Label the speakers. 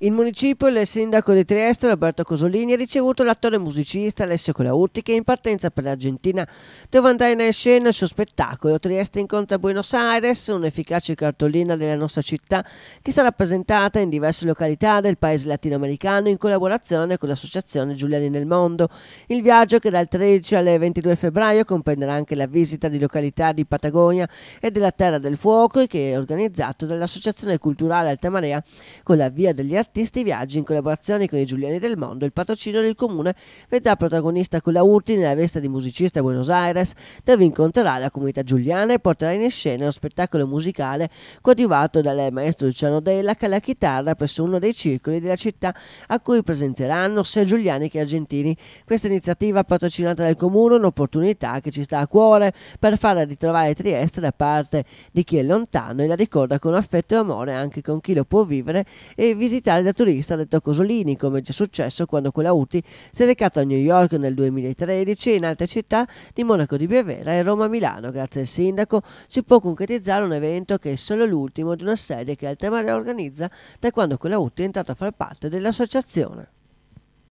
Speaker 1: Il municipio e il sindaco di Trieste Roberto Cosolini ha ricevuto l'attore musicista Alessio Colautti che è in partenza per l'Argentina dove andrà in scena il suo spettacolo Trieste incontra Buenos Aires, un'efficace cartolina della nostra città che sarà presentata in diverse località del paese latinoamericano in collaborazione con l'associazione Giuliani nel Mondo. Il viaggio che dal 13 al 22 febbraio comprenderà anche la visita di località di Patagonia e della Terra del Fuoco che è organizzato dall'Associazione Culturale Altamarea con la Via degli Artisti artisti Viaggi in collaborazione con i Giuliani del Mondo. Il patrocinio del comune vedrà protagonista con la Urti nella veste di musicista a Buenos Aires, dove incontrerà la comunità giuliana e porterà in scena uno spettacolo musicale coadiuvato dal maestro Luciano Della Dellac alla chitarra presso uno dei circoli della città a cui presenteranno sia Giuliani che Argentini. Questa iniziativa patrocinata dal comune è un'opportunità che ci sta a cuore per far ritrovare Trieste da parte di chi è lontano e la ricorda con affetto e amore anche con chi lo può vivere e visitare andare da turista detto Cosolini, come è già successo quando quella Uti si è recata a New York nel 2013 e in altre città di Monaco di Baviera e Roma-Milano. Grazie al sindaco si può concretizzare un evento che è solo l'ultimo di una serie che Altamare organizza da quando quella Uti è entrata a far parte dell'associazione.